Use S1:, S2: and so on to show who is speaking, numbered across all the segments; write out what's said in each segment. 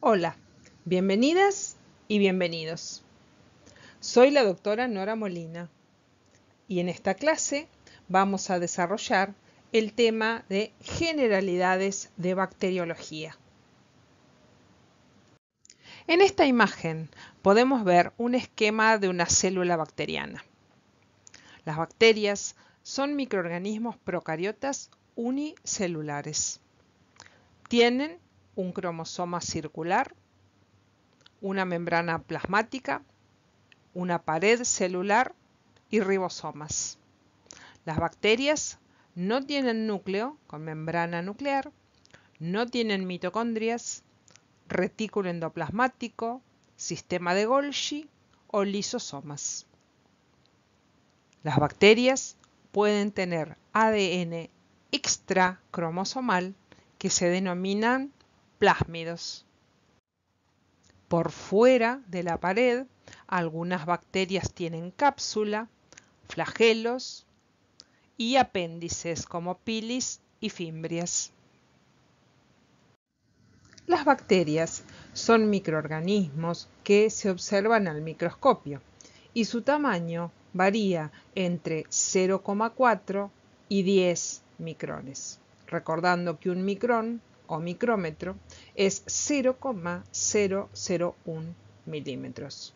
S1: Hola, bienvenidas y bienvenidos. Soy la doctora Nora Molina y en esta clase vamos a desarrollar el tema de generalidades de bacteriología. En esta imagen podemos ver un esquema de una célula bacteriana. Las bacterias son microorganismos procariotas unicelulares. Tienen un cromosoma circular, una membrana plasmática, una pared celular y ribosomas. Las bacterias no tienen núcleo con membrana nuclear, no tienen mitocondrias, retículo endoplasmático, sistema de Golgi o lisosomas. Las bacterias pueden tener ADN extracromosomal que se denominan plásmidos. Por fuera de la pared, algunas bacterias tienen cápsula, flagelos y apéndices como pilis y fimbrias. Las bacterias son microorganismos que se observan al microscopio y su tamaño varía entre 0,4 y 10 micrones, recordando que un micrón o micrómetro es 0,001 milímetros.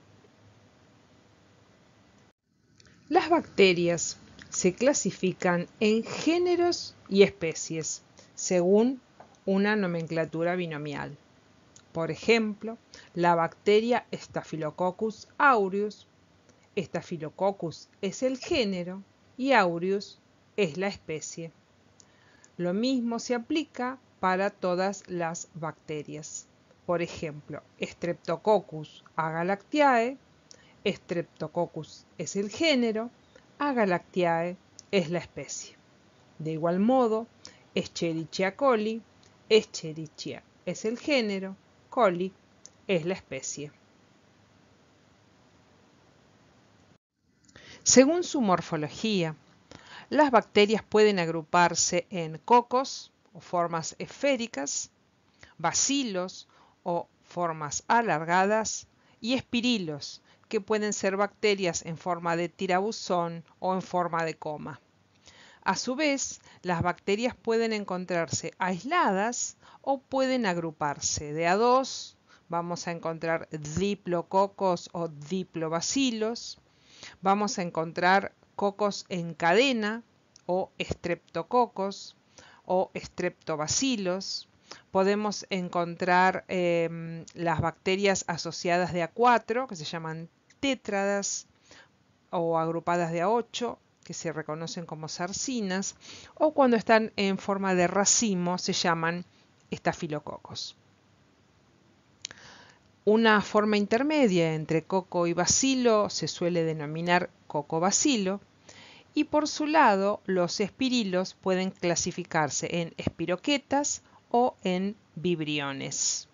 S1: Las bacterias se clasifican en géneros y especies según una nomenclatura binomial. Por ejemplo, la bacteria Staphylococcus aureus. Staphylococcus es el género y aureus es la especie. Lo mismo se aplica para todas las bacterias. Por ejemplo, Streptococcus agalactiae, Streptococcus es el género, agalactiae es la especie. De igual modo, Escherichia coli, Escherichia es el género, coli es la especie. Según su morfología, las bacterias pueden agruparse en cocos, formas esféricas, bacilos o formas alargadas y espirilos, que pueden ser bacterias en forma de tirabuzón o en forma de coma. A su vez, las bacterias pueden encontrarse aisladas o pueden agruparse. De a dos vamos a encontrar diplococos o diplobacilos. Vamos a encontrar cocos en cadena o estreptococos o streptobacilos. Podemos encontrar em, las bacterias asociadas de A4, que se llaman tétradas, o agrupadas de A8, que se reconocen como sarcinas, o cuando están en forma de racimo, se llaman estafilococos. Una forma intermedia entre coco y bacilo se suele denominar coco bacilo y por su lado los espirilos pueden clasificarse en espiroquetas o en vibriones.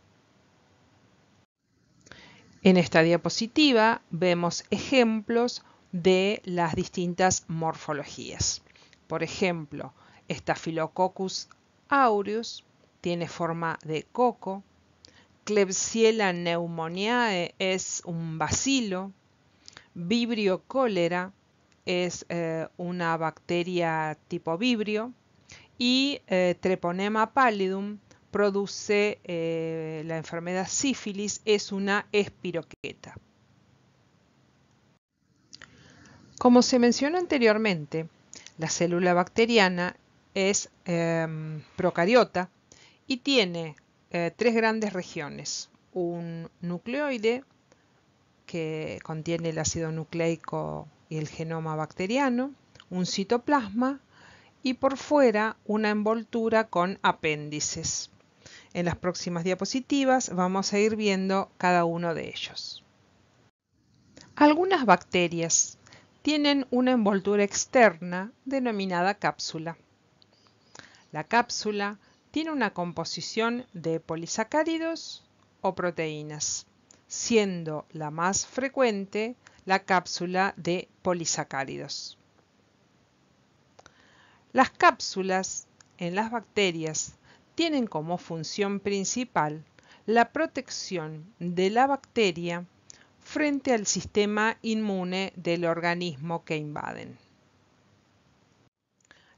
S1: En esta diapositiva vemos ejemplos de las distintas morfologías. Por ejemplo, Staphylococcus aureus tiene forma de coco, Klebsiella pneumoniae es un bacilo, Vibrio cólera es eh, una bacteria tipo vibrio y eh, Treponema pallidum produce eh, la enfermedad sífilis, es una espiroqueta. Como se mencionó anteriormente, la célula bacteriana es em, procariota y tiene tres grandes regiones, un nucleoide que contiene el ácido nucleico el genoma bacteriano, un citoplasma y por fuera una envoltura con apéndices. En las próximas diapositivas vamos a ir viendo cada uno de ellos. Algunas bacterias tienen una envoltura externa denominada cápsula. La cápsula tiene una composición de polisacáridos o proteínas, siendo la más frecuente la cápsula de polisacáridos. Las cápsulas en las bacterias tienen como función principal la protección de la bacteria frente al sistema inmune del organismo que invaden.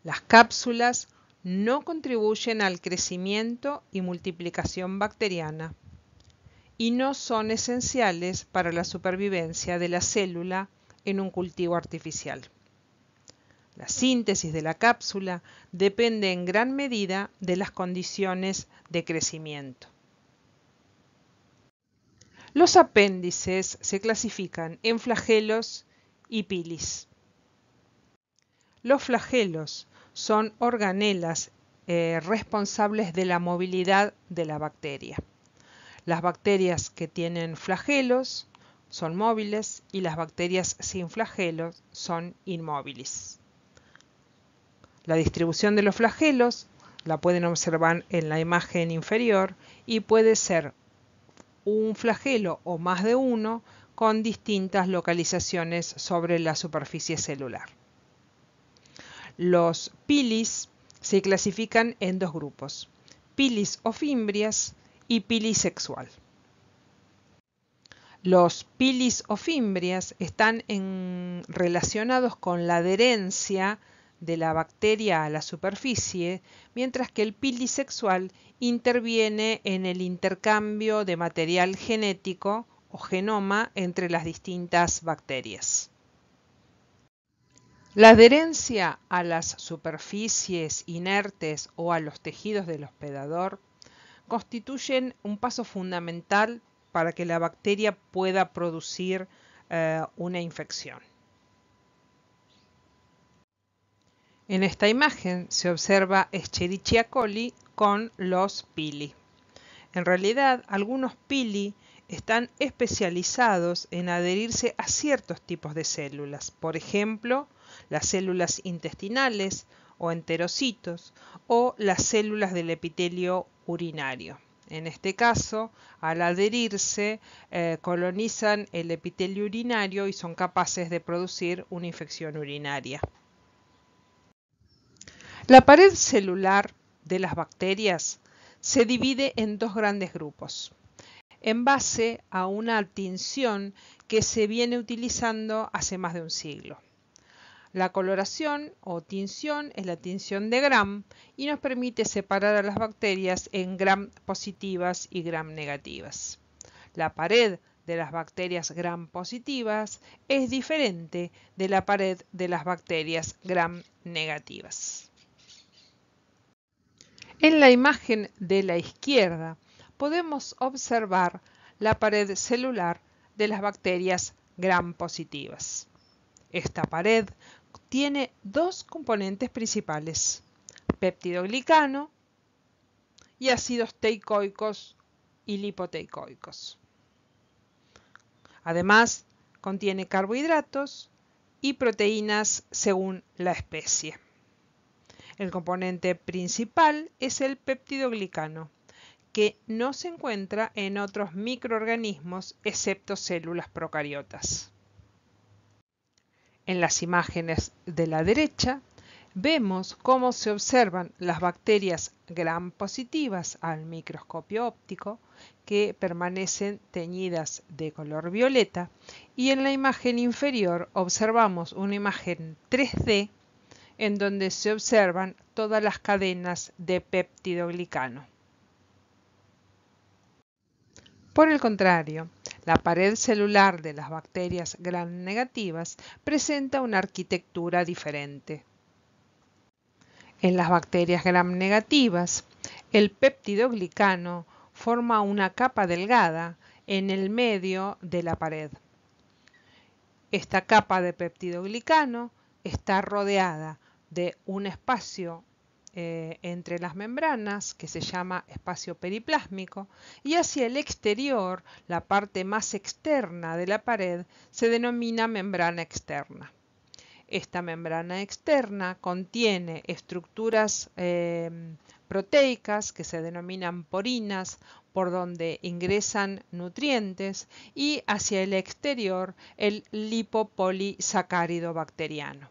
S1: Las cápsulas no contribuyen al crecimiento y multiplicación bacteriana y no son esenciales para la supervivencia de la célula en un cultivo artificial. La síntesis de la cápsula depende en gran medida de las condiciones de crecimiento. Los apéndices se clasifican en flagelos y pilis. Los flagelos son organelas eh, responsables de la movilidad de la bacteria. Las bacterias que tienen flagelos son móviles y las bacterias sin flagelos son inmóviles. La distribución de los flagelos la pueden observar en la imagen inferior y puede ser un flagelo o más de uno con distintas localizaciones sobre la superficie celular. Los pilis se clasifican en dos grupos, pilis o fimbrias y pilisexual. Los pilis o fimbrias están relacionados con la adherencia de la bacteria a la superficie, mientras que el pilisexual interviene en el intercambio de material genético o genoma entre las distintas bacterias. La adherencia a las superficies inertes o a los tejidos del hospedador constituyen un paso fundamental para que la bacteria pueda producir eh, una infección. En esta imagen se observa Escherichia coli con los pili. En realidad, algunos pili están especializados en adherirse a ciertos tipos de células, por ejemplo, las células intestinales o enterocitos o las células del epitelio urinario. En este caso, al adherirse, eh, colonizan el epitelio urinario y son capaces de producir una infección urinaria. La pared celular de las bacterias se divide en dos grandes grupos, en base a una tinción que se viene utilizando hace más de un siglo. La coloración o tinción es la tinción de Gram y nos permite separar a las bacterias en Gram positivas y Gram negativas. La pared de las bacterias Gram positivas es diferente de la pared de las bacterias Gram negativas. En la imagen de la izquierda podemos observar la pared celular de las bacterias Gram positivas. Esta pared tiene dos componentes principales, peptidoglicano y ácidos teicoicos y lipoteicoicos. Además, contiene carbohidratos y proteínas según la especie. El componente principal es el peptidoglicano, que no se encuentra en otros microorganismos excepto células procariotas. En las imágenes de la derecha vemos cómo se observan las bacterias gram positivas al microscopio óptico que permanecen teñidas de color violeta y en la imagen inferior observamos una imagen 3D en donde se observan todas las cadenas de peptidoglicano. Por el contrario, la pared celular de las bacterias gram negativas presenta una arquitectura diferente. En las bacterias gram negativas, el péptido forma una capa delgada en el medio de la pared. Esta capa de peptidoglicano está rodeada de un espacio eh, entre las membranas, que se llama espacio periplásmico, y hacia el exterior, la parte más externa de la pared, se denomina membrana externa. Esta membrana externa contiene estructuras eh, proteicas que se denominan porinas, por donde ingresan nutrientes, y hacia el exterior el lipopolisacárido bacteriano.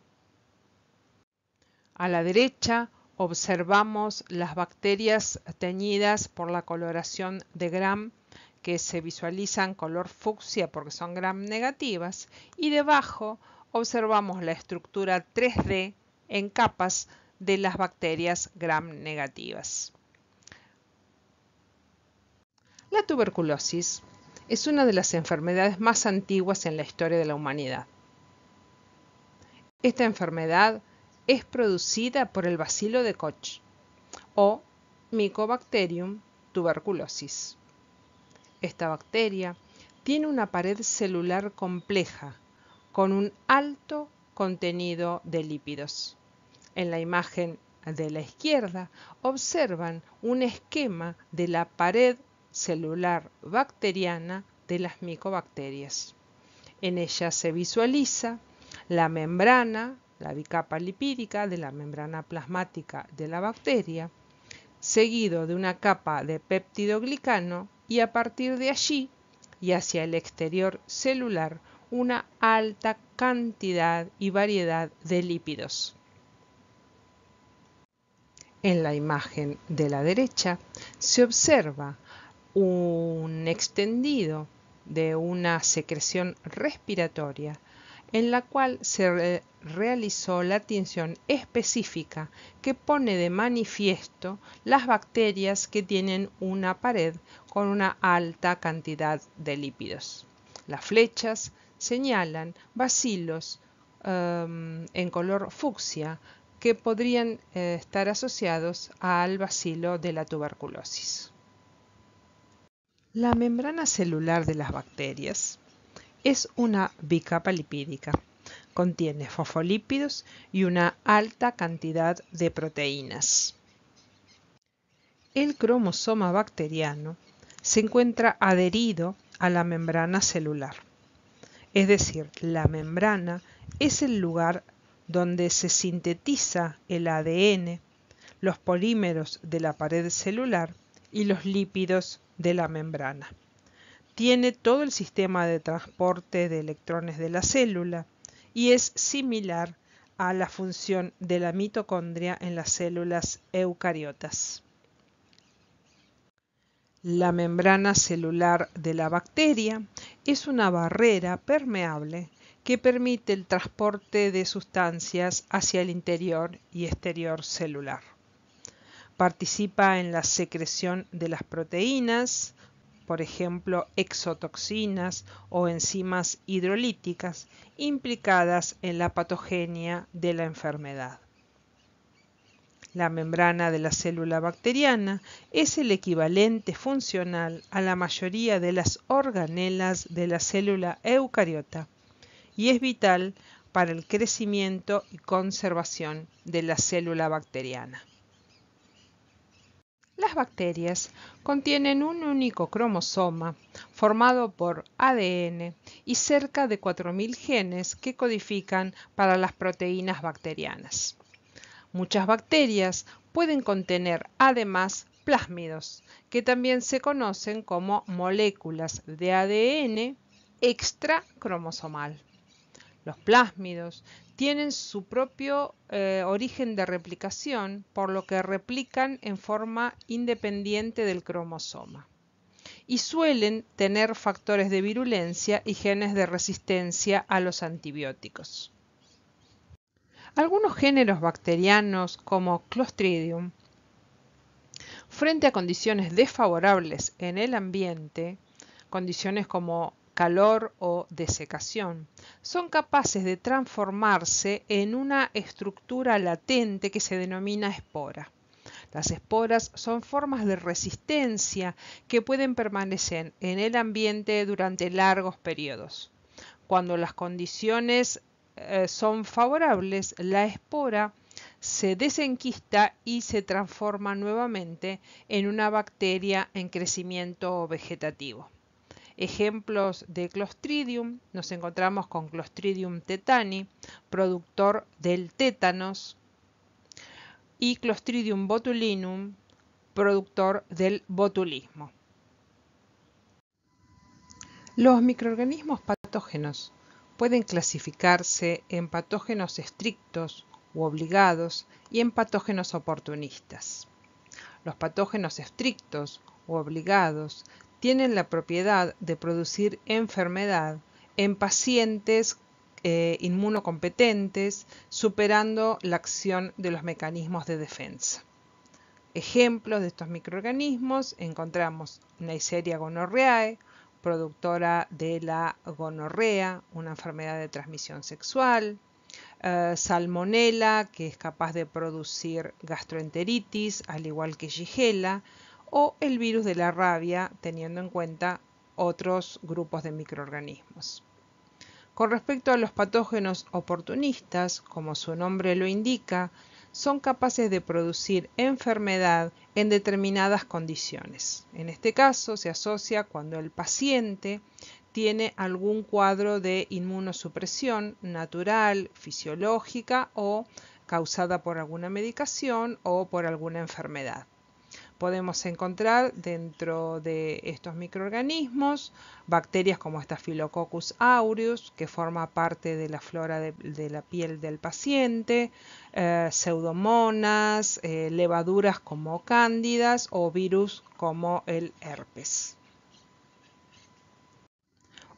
S1: A la derecha observamos las bacterias teñidas por la coloración de Gram que se visualizan color fucsia porque son Gram negativas y debajo observamos la estructura 3D en capas de las bacterias Gram negativas. La tuberculosis es una de las enfermedades más antiguas en la historia de la humanidad. Esta enfermedad es producida por el bacilo de Koch o Mycobacterium tuberculosis. Esta bacteria tiene una pared celular compleja con un alto contenido de lípidos. En la imagen de la izquierda observan un esquema de la pared celular bacteriana de las micobacterias. En ella se visualiza la membrana la bicapa lipídica de la membrana plasmática de la bacteria, seguido de una capa de peptidoglicano y a partir de allí y hacia el exterior celular una alta cantidad y variedad de lípidos. En la imagen de la derecha se observa un extendido de una secreción respiratoria en la cual se realizó la atención específica que pone de manifiesto las bacterias que tienen una pared con una alta cantidad de lípidos. Las flechas señalan bacilos um, en color fucsia que podrían eh, estar asociados al bacilo de la tuberculosis. La membrana celular de las bacterias es una bicapa lipídica. Contiene fosfolípidos y una alta cantidad de proteínas. El cromosoma bacteriano se encuentra adherido a la membrana celular. Es decir, la membrana es el lugar donde se sintetiza el ADN, los polímeros de la pared celular y los lípidos de la membrana. Tiene todo el sistema de transporte de electrones de la célula y es similar a la función de la mitocondria en las células eucariotas. La membrana celular de la bacteria es una barrera permeable que permite el transporte de sustancias hacia el interior y exterior celular. Participa en la secreción de las proteínas, por ejemplo exotoxinas o enzimas hidrolíticas implicadas en la patogenia de la enfermedad. La membrana de la célula bacteriana es el equivalente funcional a la mayoría de las organelas de la célula eucariota y es vital para el crecimiento y conservación de la célula bacteriana las bacterias contienen un único cromosoma formado por ADN y cerca de 4.000 genes que codifican para las proteínas bacterianas. Muchas bacterias pueden contener además plásmidos, que también se conocen como moléculas de ADN extracromosomal. Los plásmidos tienen su propio eh, origen de replicación, por lo que replican en forma independiente del cromosoma. Y suelen tener factores de virulencia y genes de resistencia a los antibióticos. Algunos géneros bacterianos, como Clostridium, frente a condiciones desfavorables en el ambiente, condiciones como calor o desecación, son capaces de transformarse en una estructura latente que se denomina espora. Las esporas son formas de resistencia que pueden permanecer en el ambiente durante largos periodos. Cuando las condiciones eh, son favorables, la espora se desenquista y se transforma nuevamente en una bacteria en crecimiento vegetativo. Ejemplos de Clostridium, nos encontramos con Clostridium tetani, productor del tétanos, y Clostridium botulinum, productor del botulismo. Los microorganismos patógenos pueden clasificarse en patógenos estrictos u obligados y en patógenos oportunistas. Los patógenos estrictos u obligados tienen la propiedad de producir enfermedad en pacientes eh, inmunocompetentes, superando la acción de los mecanismos de defensa. Ejemplos de estos microorganismos encontramos Neisseria gonorreae, productora de la gonorrea, una enfermedad de transmisión sexual, eh, salmonella, que es capaz de producir gastroenteritis, al igual que Gigela, o el virus de la rabia, teniendo en cuenta otros grupos de microorganismos. Con respecto a los patógenos oportunistas, como su nombre lo indica, son capaces de producir enfermedad en determinadas condiciones. En este caso se asocia cuando el paciente tiene algún cuadro de inmunosupresión natural, fisiológica o causada por alguna medicación o por alguna enfermedad podemos encontrar dentro de estos microorganismos bacterias como esta Staphylococcus aureus, que forma parte de la flora de, la piel del paciente, eh, pseudomonas, eh, levaduras como cándidas o virus como el herpes.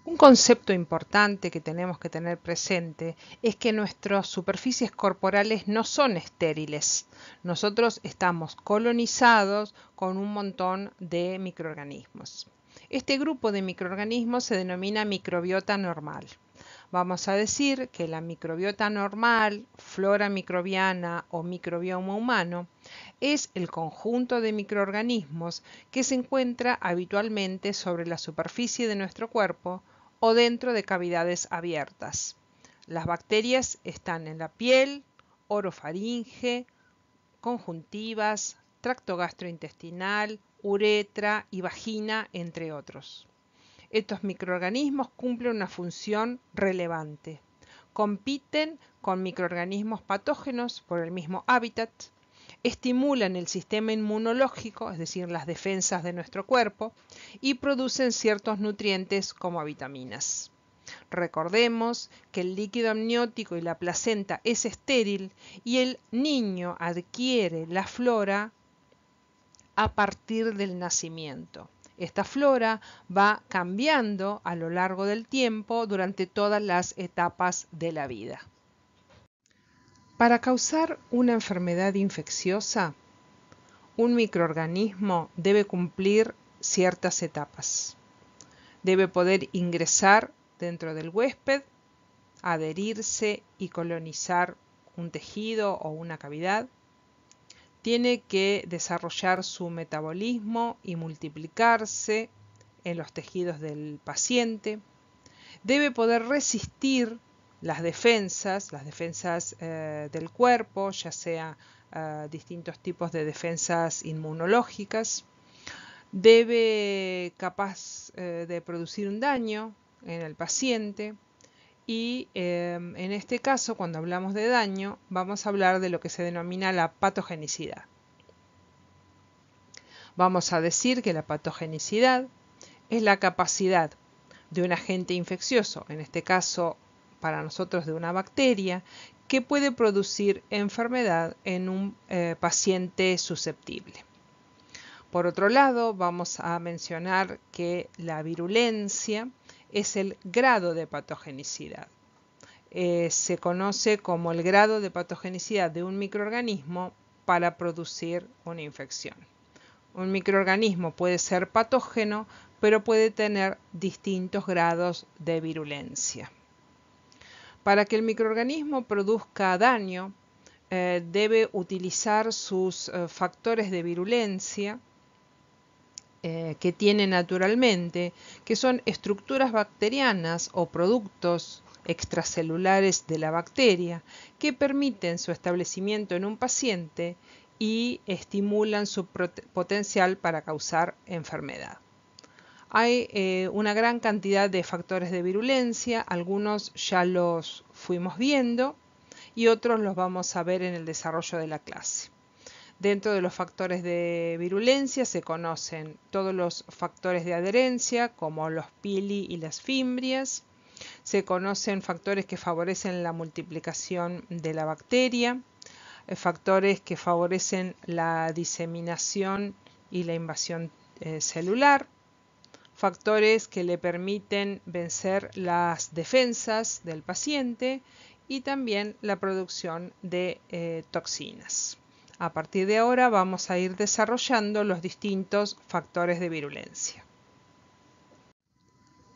S1: Un concepto importante que tenemos que tener presente es que nuestras superficies corporales no son estériles. Nosotros estamos colonizados con un montón de microorganismos. Este grupo de microorganismos se denomina microbiota normal. Vamos a decir que la microbiota normal, flora microbiana o microbioma humano, es el conjunto de microorganismos que se encuentra habitualmente sobre la superficie de nuestro cuerpo o dentro de cavidades abiertas. Las bacterias están en la piel, orofaringe, conjuntivas, tracto gastrointestinal, uretra y vagina, entre otros. Estos microorganismos cumplen una función relevante. Compiten con microorganismos patógenos por el mismo hábitat, estimulan el sistema inmunológico, es decir, las defensas de nuestro cuerpo, y producen ciertos nutrientes como vitaminas. Recordemos que el líquido amniótico y la placenta es estéril y el niño adquiere la flora a partir del nacimiento. Esta flora va cambiando a lo largo del tiempo durante todas las etapas de la vida. Para causar una enfermedad infecciosa, un microorganismo debe cumplir ciertas etapas. Debe poder ingresar dentro del huésped, adherirse y colonizar un tejido o una cavidad. Tiene que desarrollar su metabolismo y multiplicarse en los tejidos del paciente. Debe poder resistir las defensas, las defensas eh, del cuerpo, ya sea eh, distintos tipos de defensas inmunológicas, debe capaz eh, de producir un daño en el paciente y en este caso cuando hablamos de daño vamos a hablar de lo que se denomina la patogenicidad. Vamos a decir que la patogenicidad es la capacidad de un agente infeccioso, en este caso para nosotros de una bacteria que puede producir enfermedad en un eh, paciente susceptible. Por otro lado, vamos a mencionar que la virulencia es el grado de patogenicidad. Eh, se conoce como el grado de patogenicidad de un microorganismo para producir una infección. Un microorganismo puede ser patógeno, pero puede tener distintos grados de virulencia. Para que el microorganismo produzca daño, eh, debe utilizar sus eh, factores de virulencia eh, que tiene naturalmente, que son estructuras bacterianas o productos extracelulares de la bacteria que permiten su establecimiento en un paciente y estimulan su potencial para causar enfermedad. Hay eh, una gran cantidad de factores de virulencia, algunos ya los fuimos viendo y otros los vamos a ver en el desarrollo de la clase. Dentro de los factores de virulencia se conocen todos los factores de adherencia, como los pili y las fimbrias. Se conocen factores que favorecen la multiplicación de la bacteria, eh, factores que favorecen la diseminación y la invasión eh, celular factores que le permiten vencer las defensas del paciente y también la producción de eh, toxinas. A partir de ahora vamos a ir desarrollando los distintos factores de virulencia.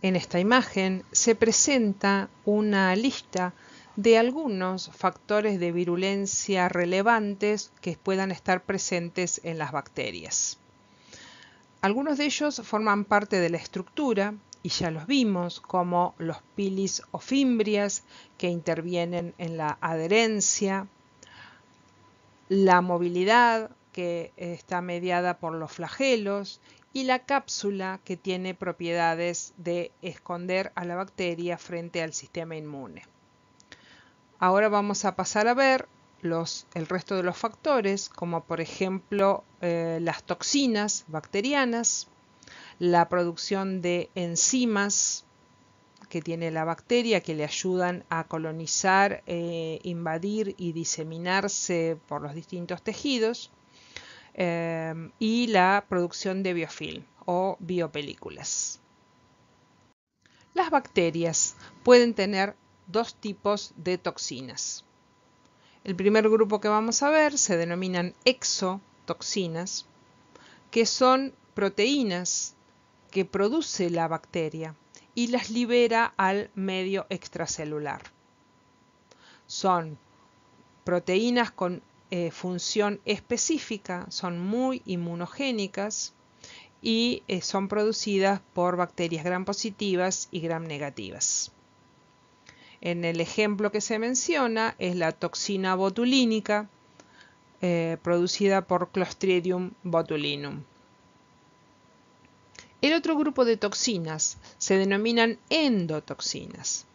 S1: En esta imagen se presenta una lista de algunos factores de virulencia relevantes que puedan estar presentes en las bacterias. Algunos de ellos forman parte de la estructura, y ya los vimos, como los pilis o fimbrias que intervienen en la adherencia, la movilidad que está mediada por los flagelos y la cápsula que tiene propiedades de esconder a la bacteria frente al sistema inmune. Ahora vamos a pasar a ver los, el resto de los factores, como por ejemplo eh, las toxinas bacterianas, la producción de enzimas que tiene la bacteria que le ayudan a colonizar, eh, invadir y diseminarse por los distintos tejidos, eh, y la producción de biofilm o biopelículas. Las bacterias pueden tener dos tipos de toxinas. El primer grupo que vamos a ver se denominan exotoxinas, que son proteínas que produce la bacteria y las libera al medio extracelular. Son proteínas con eh, función específica, son muy inmunogénicas y eh, son producidas por bacterias gram positivas y gram negativas. En el ejemplo que se menciona es la toxina botulínica eh, producida por Clostridium botulinum. El otro grupo de toxinas se denominan endotoxinas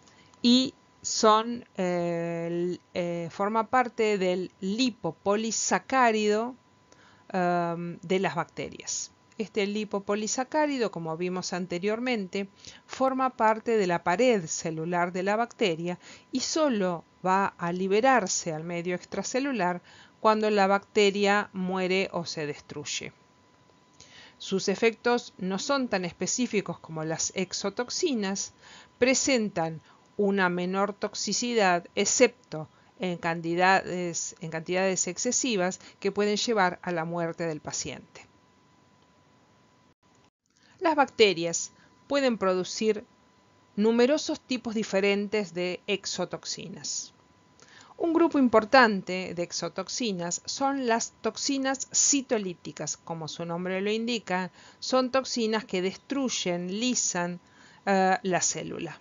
S1: y son, eh, eh, forma parte del lipopolisacárido de las bacterias. Este lipopolisacárido, como vimos anteriormente, forma parte de la pared celular de la bacteria y solo va a liberarse al medio extracelular cuando la bacteria muere o se destruye. Sus efectos no son tan específicos como las exotoxinas, presentan una menor toxicidad excepto en cantidades, en cantidades excesivas que pueden llevar a la muerte del paciente. Las bacterias pueden producir numerosos tipos diferentes de exotoxinas. Un grupo importante de exotoxinas son las toxinas citolíticas. Como su nombre lo indica, son toxinas que destruyen, lisan eh, la célula.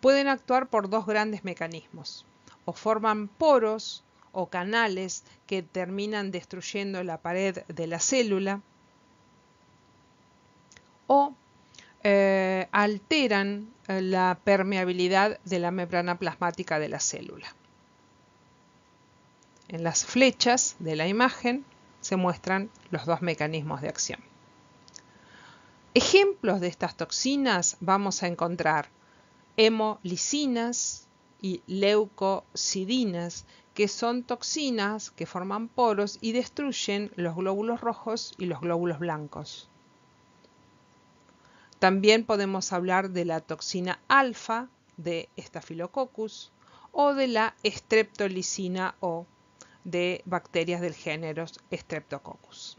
S1: Pueden actuar por dos grandes mecanismos. O forman poros o canales que terminan destruyendo la pared de la célula o eh, alteran eh, la permeabilidad de la membrana plasmática de la célula. En las flechas de la imagen se muestran los dos mecanismos de acción. Ejemplos de estas toxinas vamos a encontrar hemolisinas y leucocidinas, que son toxinas que forman poros y destruyen los glóbulos rojos y los glóbulos blancos. También podemos hablar de la toxina alfa de Staphylococcus o de la estreptolisina O de bacterias del género Streptococcus.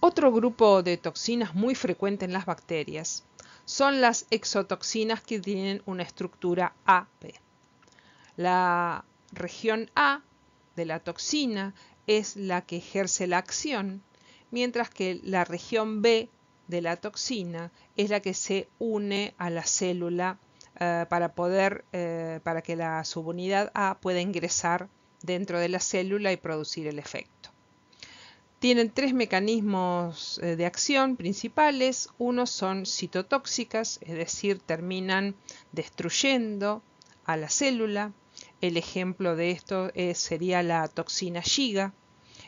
S1: Otro grupo de toxinas muy frecuente en las bacterias son las exotoxinas que tienen una estructura AP. La región A de la toxina es la que ejerce la acción mientras que la región B de la toxina es la que se une a la célula eh, para poder, eh, para que la subunidad A pueda ingresar dentro de la célula y producir el efecto. Tienen tres mecanismos eh, de acción principales. Uno son citotóxicas, es decir, terminan destruyendo a la célula. El ejemplo de esto sería la toxina Giga,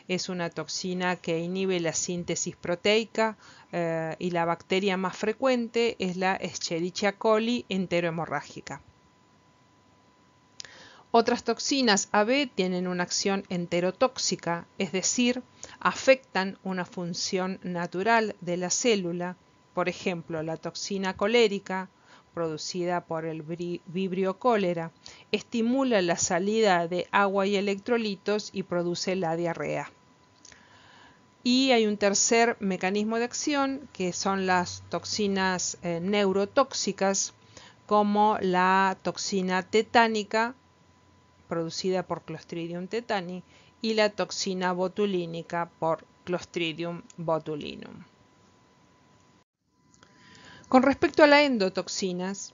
S1: es una toxina que inhibe la síntesis proteica eh, y la bacteria más frecuente es la Escherichia coli enterohemorrágica. Otras toxinas AB tienen una acción enterotóxica, es decir, afectan una función natural de la célula, por ejemplo, la toxina colérica, producida por el vibrio cólera, estimula la salida de agua y electrolitos y produce la diarrea. Y hay un tercer mecanismo de acción que son las toxinas eh, neurotóxicas como la toxina tetánica producida por Clostridium tetani y la toxina botulínica por Clostridium botulinum. Con respecto a las endotoxinas,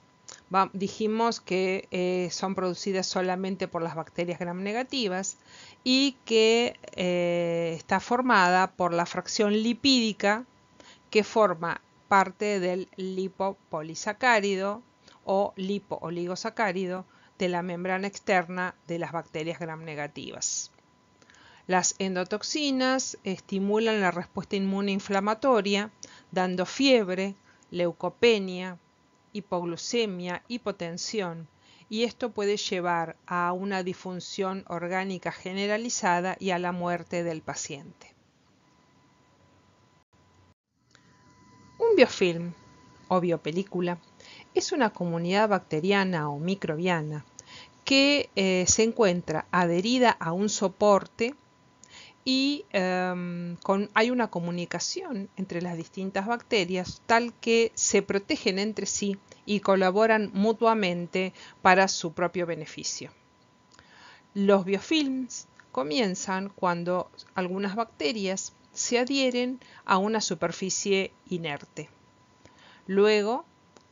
S1: dijimos que eh, son producidas solamente por las bacterias gram negativas y que eh, está formada por la fracción lipídica que forma parte del lipopolisacárido o lipooligosacárido de la membrana externa de las bacterias gram negativas. Las endotoxinas estimulan la respuesta inmune inflamatoria, dando fiebre, leucopenia, hipoglucemia, hipotensión, y esto puede llevar a una disfunción orgánica generalizada y a la muerte del paciente. Un biofilm o biopelícula es una comunidad bacteriana o microbiana que eh, se encuentra adherida a un soporte y em, hay una comunicación entre las distintas bacterias tal que se protegen entre sí y colaboran mutuamente para su propio beneficio. Los biofilms comienzan cuando algunas bacterias se adhieren a una superficie inerte. Luego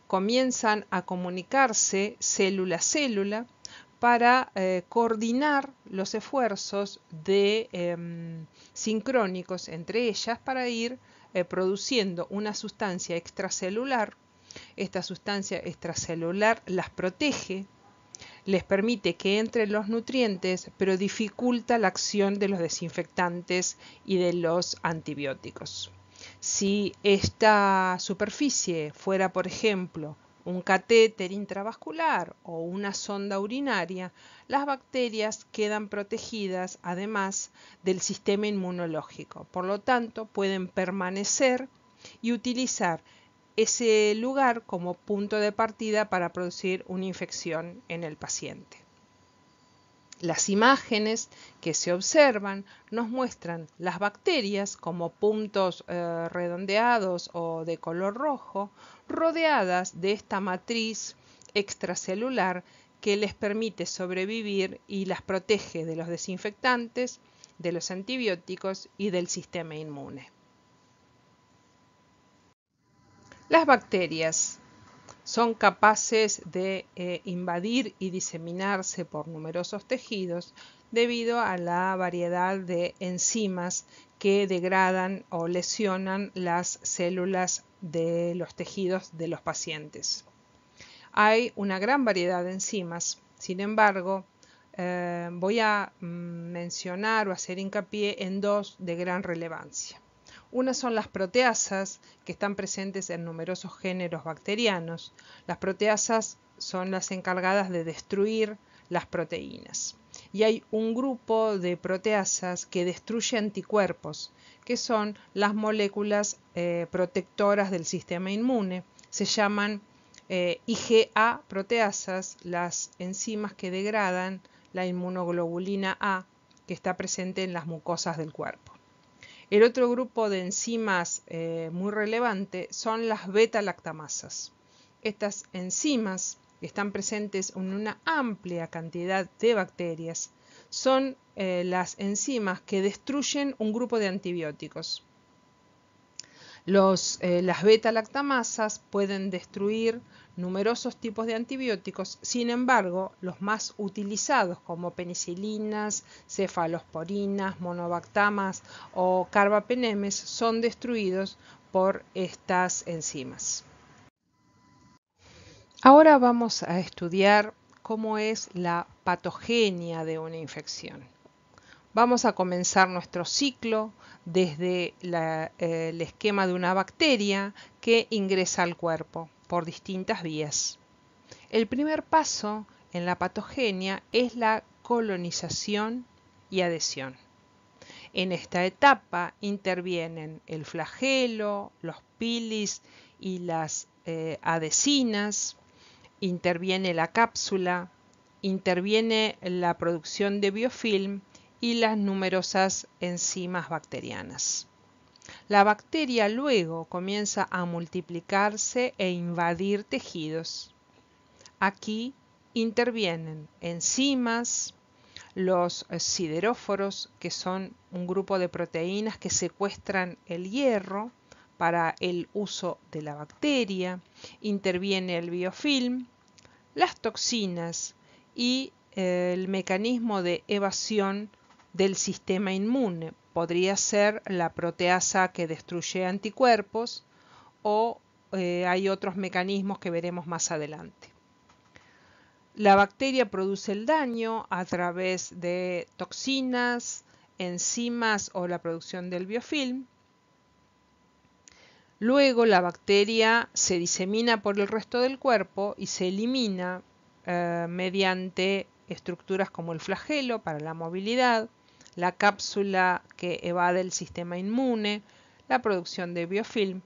S1: comienzan a comunicarse célula a célula para eh, coordinar los esfuerzos de, em, sincrónicos entre ellas para ir eh, produciendo una sustancia extracelular esta sustancia extracelular las protege, les permite que entren los nutrientes, pero dificulta la acción de los desinfectantes y de los antibióticos. Si esta superficie fuera, por ejemplo, un catéter intravascular o una sonda urinaria, las bacterias quedan protegidas además del sistema inmunológico. Por lo tanto, pueden permanecer y utilizar ese lugar como punto de partida para producir una infección en el paciente. Las imágenes que se observan nos muestran las bacterias como puntos eh, redondeados o de color rojo rodeadas de esta matriz extracelular que les permite sobrevivir y las protege de los desinfectantes, de los antibióticos y del sistema inmune. Las bacterias son capaces de eh, invadir y diseminarse por numerosos tejidos debido a la variedad de enzimas que degradan o lesionan las células de los tejidos de los pacientes. Hay una gran variedad de enzimas, sin embargo, eh, voy a mm, mencionar o hacer hincapié en dos de gran relevancia. Unas son las proteasas, que están presentes en numerosos géneros bacterianos. Las proteasas son las encargadas de destruir las proteínas. Y hay un grupo de proteasas que destruye anticuerpos, que son las moléculas eh, protectoras del sistema inmune. Se llaman eh, IgA proteasas, las enzimas que degradan la inmunoglobulina A, que está presente en las mucosas del cuerpo. El otro grupo de enzimas eh, muy relevante son las beta-lactamasas. Estas enzimas que están presentes en una amplia cantidad de bacterias son eh, las enzimas que destruyen un grupo de antibióticos. Eh, las beta-lactamasas pueden destruir numerosos tipos de antibióticos, sin embargo, los más utilizados como penicilinas, cefalosporinas, monobactamas o carbapenemes son destruidos por estas enzimas. Ahora vamos a estudiar cómo es la patogenia de una infección. Vamos a comenzar nuestro ciclo desde eh, el esquema de una bacteria que ingresa al cuerpo por distintas vías. El primer paso en la patogenia es la colonización y adhesión. En esta etapa intervienen el flagelo, los pilis y las eh, adhesinas, interviene la cápsula, interviene la producción de biofilm y las numerosas enzimas bacterianas. La bacteria luego comienza a multiplicarse e invadir tejidos. Aquí intervienen enzimas, los sideróforos, que son un grupo de proteínas que secuestran el hierro para el uso de la bacteria, interviene el biofilm, las toxinas y eh, el mecanismo de evasión del sistema inmune. Podría ser la proteasa que destruye anticuerpos o eh, hay otros mecanismos que veremos más adelante. La bacteria produce el daño a través de toxinas, enzimas o la producción del biofilm. Luego la bacteria se disemina por el resto del cuerpo y se elimina eh, mediante estructuras como el flagelo para la movilidad, la cápsula que evade el sistema inmune, la producción de biofilm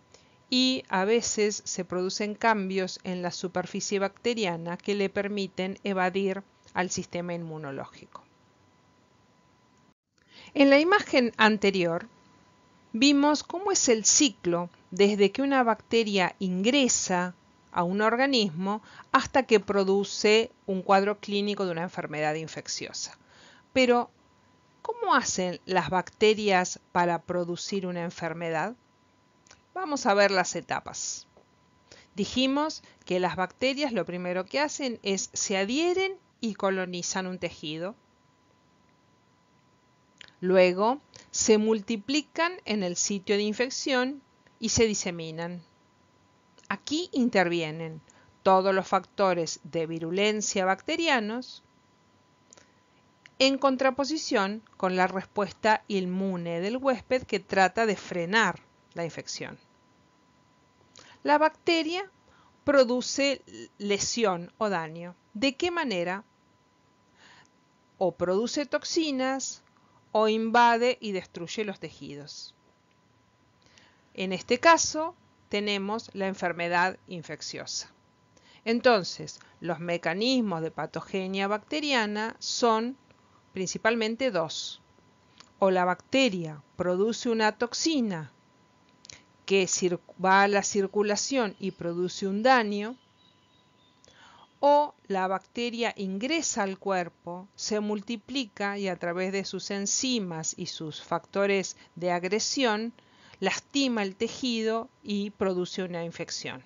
S1: y a veces se producen cambios en la superficie bacteriana que le permiten evadir al sistema inmunológico. En la imagen anterior vimos cómo es el ciclo desde que una bacteria ingresa a un organismo hasta que produce un cuadro clínico de una enfermedad infecciosa. Pero ¿Cómo hacen las bacterias para producir una enfermedad? Vamos a ver las etapas. Dijimos que las bacterias lo primero que hacen es se adhieren y colonizan un tejido. Luego se multiplican en el sitio de infección y se diseminan. Aquí intervienen todos los factores de virulencia bacterianos, en contraposición con la respuesta inmune del huésped que trata de frenar la infección. La bacteria produce lesión o daño. ¿De qué manera? O produce toxinas o invade y destruye los tejidos. En este caso, tenemos la enfermedad infecciosa. Entonces, los mecanismos de patogenia bacteriana son principalmente dos. O la bacteria produce una toxina que va a la circulación y produce un daño, o la bacteria ingresa al cuerpo, se multiplica y a través de sus enzimas y sus factores de agresión lastima el tejido y produce una infección.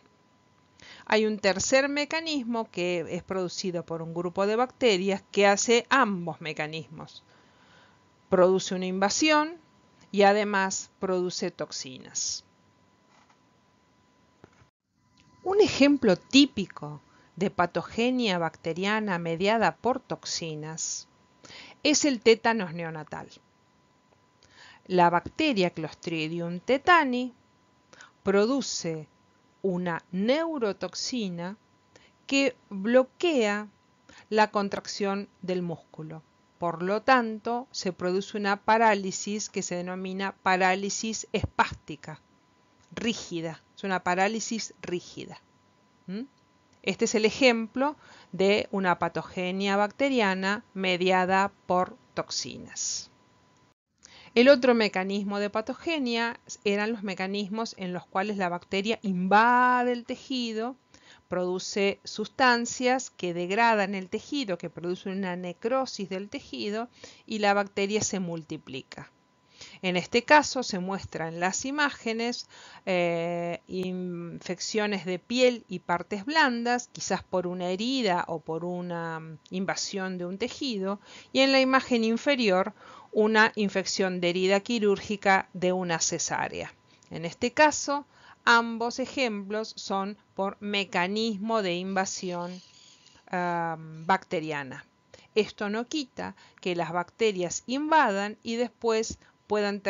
S1: Hay un tercer mecanismo que es producido por un grupo de bacterias que hace ambos mecanismos. Produce una invasión y además produce toxinas. Un ejemplo típico de patogenia bacteriana mediada por toxinas es el tétanos neonatal. La bacteria Clostridium tetani produce una neurotoxina que bloquea la contracción del músculo. Por lo tanto, se produce una parálisis que se denomina parálisis espástica, rígida. Es una parálisis rígida. Este es el ejemplo de una patogenia bacteriana mediada por toxinas. El otro mecanismo de patogenia eran los mecanismos en los cuales la bacteria invade el tejido, produce sustancias que degradan el tejido, que produce una necrosis del tejido y la bacteria se multiplica. En este caso se muestran las imágenes, eh, infecciones de piel y partes blandas, quizás por una herida o por una invasión de un tejido, y en la imagen inferior una infección de herida quirúrgica de una cesárea. En este caso, ambos ejemplos son por mecanismo de invasión bacteriana. Esto no quita que las bacterias invadan y después puedan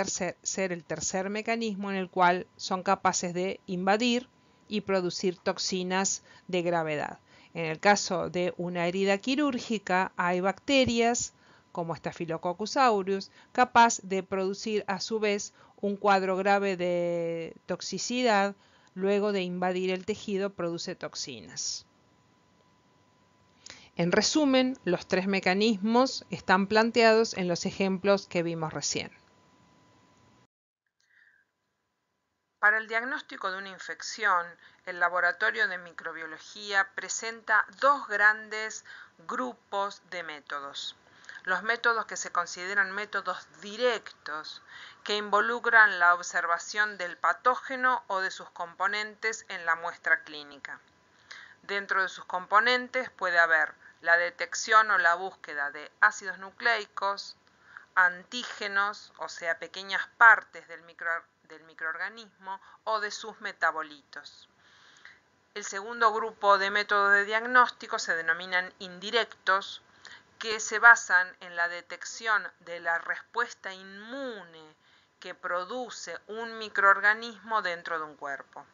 S1: ser el tercer mecanismo en el cual son capaces de invadir y producir toxinas de gravedad. En el caso de una herida quirúrgica hay bacterias como Staphylococcus aureus, capaz de producir a su vez un cuadro grave de toxicidad, luego de invadir el tejido produce toxinas. En resumen, los tres mecanismos están planteados en los ejemplos que vimos recién. Para el diagnóstico de una infección, el laboratorio de microbiología presenta dos grandes grupos de métodos los métodos que se consideran métodos directos, que involucran la observación del patógeno o de sus componentes en la muestra clínica. Dentro de sus componentes puede haber la detección o la búsqueda de ácidos nucleicos, antígenos, o sea, pequeñas partes del, microorganismo o de sus metabolitos. El segundo grupo de métodos de diagnóstico se denominan indirectos, que se basan en la detección de la respuesta inmune que produce un microorganismo dentro de un cuerpo.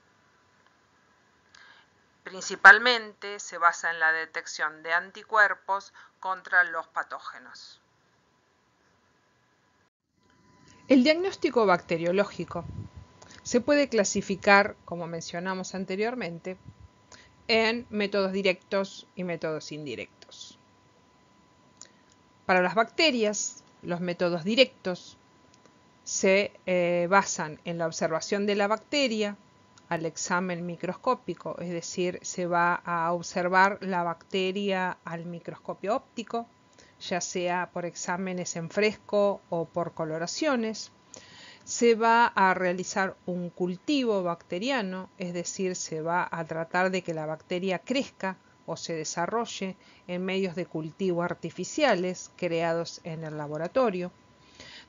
S1: Principalmente se basa en la detección de anticuerpos contra los patógenos. El diagnóstico bacteriológico se puede clasificar, como mencionamos anteriormente, en métodos directos y métodos indirectos. Para las bacterias, los métodos directos se eh, basan en la observación de la bacteria al examen microscópico, es decir, se va a observar la bacteria al microscopio óptico, ya sea por exámenes en fresco o por coloraciones. Se va a realizar un cultivo bacteriano, es decir, se va a tratar de que la bacteria crezca o se desarrolle en medios de cultivo artificiales creados en el laboratorio.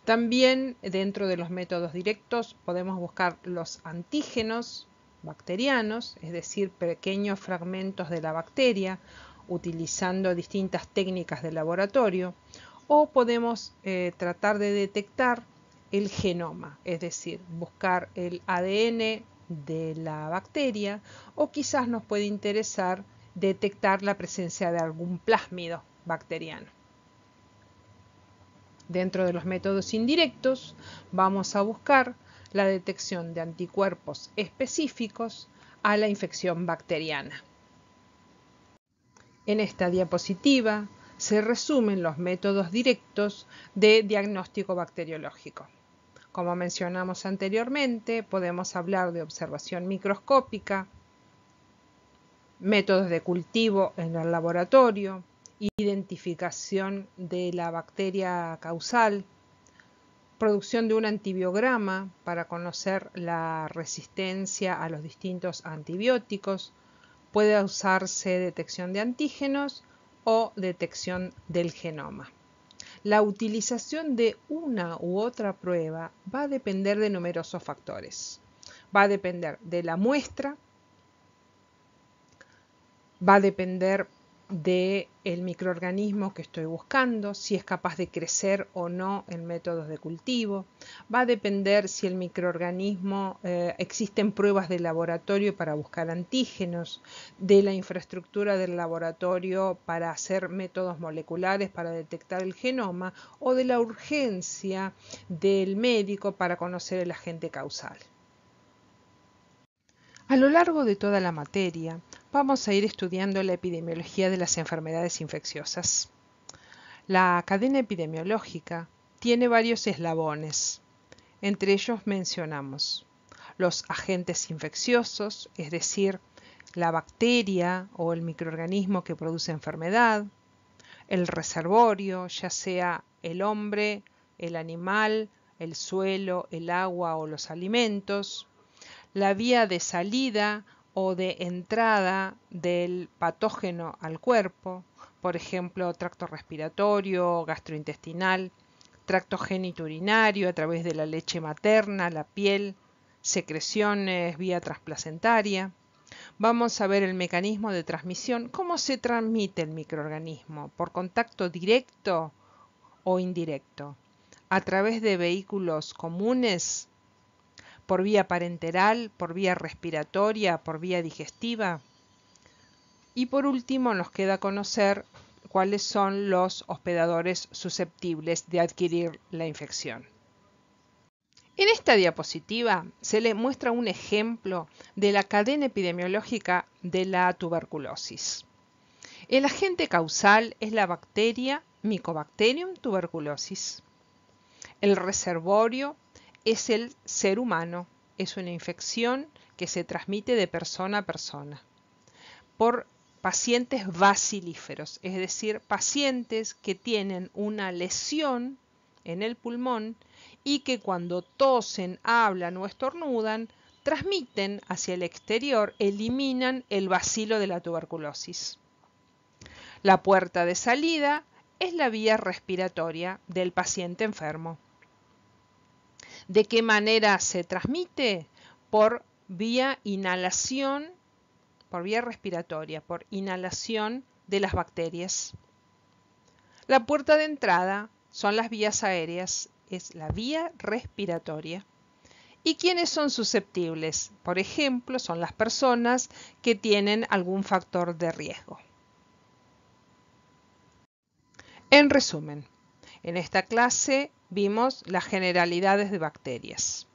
S1: También dentro de los métodos directos podemos buscar los antígenos bacterianos, es decir, pequeños fragmentos de la bacteria, utilizando distintas técnicas de laboratorio, o podemos eh, tratar de detectar el genoma, es decir, buscar el ADN de la bacteria, o quizás nos puede interesar detectar la presencia de algún plásmido bacteriano. Dentro de los métodos indirectos vamos a buscar la detección de anticuerpos específicos a la infección bacteriana. En esta diapositiva se resumen los métodos directos de diagnóstico bacteriológico. Como mencionamos anteriormente, podemos hablar de observación microscópica, métodos de cultivo en el laboratorio, identificación de la bacteria causal, producción de un antibiograma para conocer la resistencia a los distintos antibióticos, puede usarse detección de antígenos o detección del genoma. La utilización de una u otra prueba va a depender de numerosos factores. Va a depender de la muestra, va a depender del microorganismo que estoy buscando, si es capaz de crecer o no en métodos de cultivo, va a depender si el microorganismo eh, existen pruebas de laboratorio para buscar antígenos, de la infraestructura del laboratorio para hacer métodos moleculares para detectar el genoma o de la urgencia del médico para conocer el agente causal. A lo largo de toda la materia, vamos a ir estudiando la epidemiología de las enfermedades infecciosas. La cadena epidemiológica tiene varios eslabones. Entre ellos mencionamos los agentes infecciosos, es decir, la bacteria o el microorganismo que produce enfermedad, el reservorio, ya sea el hombre, el animal, el suelo, el agua o los alimentos, la vía de salida o de entrada del patógeno al cuerpo, por ejemplo, tracto respiratorio, gastrointestinal, tracto geniturinario a través de la leche materna, la piel, secreciones vía trasplacentaria. Vamos a ver el mecanismo de transmisión, cómo se transmite el microorganismo, por contacto directo o indirecto, a través de vehículos comunes por vía parenteral, por vía respiratoria, por vía digestiva. Y por último nos queda conocer cuáles son los hospedadores susceptibles de adquirir la infección. En esta diapositiva se le muestra un ejemplo de la cadena epidemiológica de la tuberculosis. El agente causal es la bacteria Mycobacterium tuberculosis. El reservorio es el ser humano, es una infección que se transmite de persona a persona por pacientes bacilíferos, es decir, pacientes que tienen una lesión en el pulmón y que cuando tosen, hablan o estornudan, transmiten hacia el exterior, eliminan el bacilo de la tuberculosis. La puerta de salida es la vía respiratoria del paciente enfermo. ¿De qué manera se transmite? Por vía inhalación, por vía respiratoria, por inhalación de las bacterias. La puerta de entrada son las vías aéreas, es la vía respiratoria. ¿Y quiénes son susceptibles? Por ejemplo, son las personas que tienen algún factor de riesgo. En resumen, en esta clase vimos las generalidades de bacterias.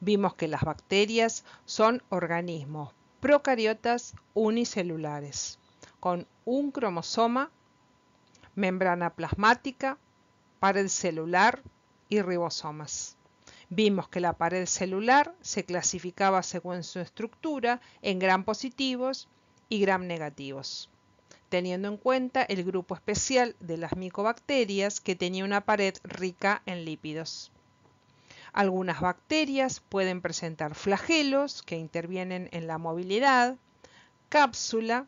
S1: Vimos que las bacterias son organismos procariotas unicelulares, con un cromosoma, membrana plasmática, pared celular y ribosomas. Vimos que la pared celular se clasificaba según su estructura en gram positivos y gram negativos teniendo en cuenta el grupo especial de las micobacterias que tenía una pared rica en lípidos. Algunas bacterias pueden presentar flagelos que intervienen en la movilidad, cápsula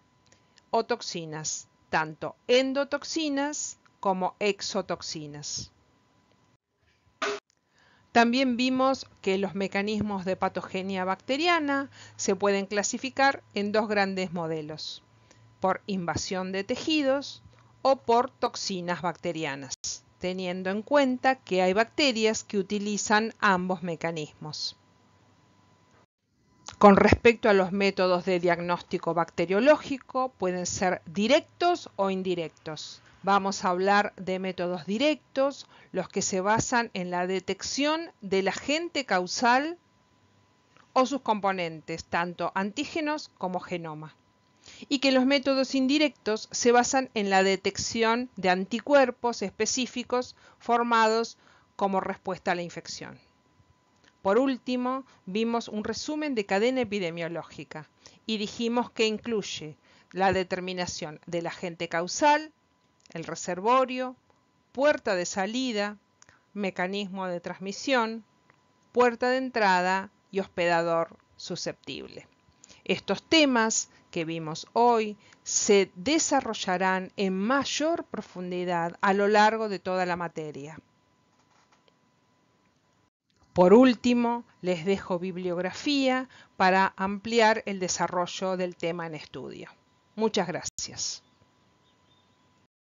S1: o toxinas, tanto endotoxinas como exotoxinas. También vimos que los mecanismos de patogenia bacteriana se pueden clasificar en dos grandes modelos por invasión de tejidos o por toxinas bacterianas, teniendo en cuenta que hay bacterias que utilizan ambos mecanismos. Con respecto a los métodos de diagnóstico bacteriológico, pueden ser directos o indirectos. Vamos a hablar de métodos directos, los que se basan en la detección del agente causal o sus componentes, tanto antígenos como genoma y que los métodos indirectos se basan en la detección de anticuerpos específicos formados como respuesta a la infección. Por último, vimos un resumen de cadena epidemiológica y dijimos que incluye la determinación del agente causal, el reservorio, puerta de salida, mecanismo de transmisión, puerta de entrada y hospedador susceptible. Estos temas que vimos hoy se desarrollarán en mayor profundidad a lo largo de toda la materia. Por último, les dejo bibliografía para ampliar el desarrollo del tema en estudio. Muchas gracias.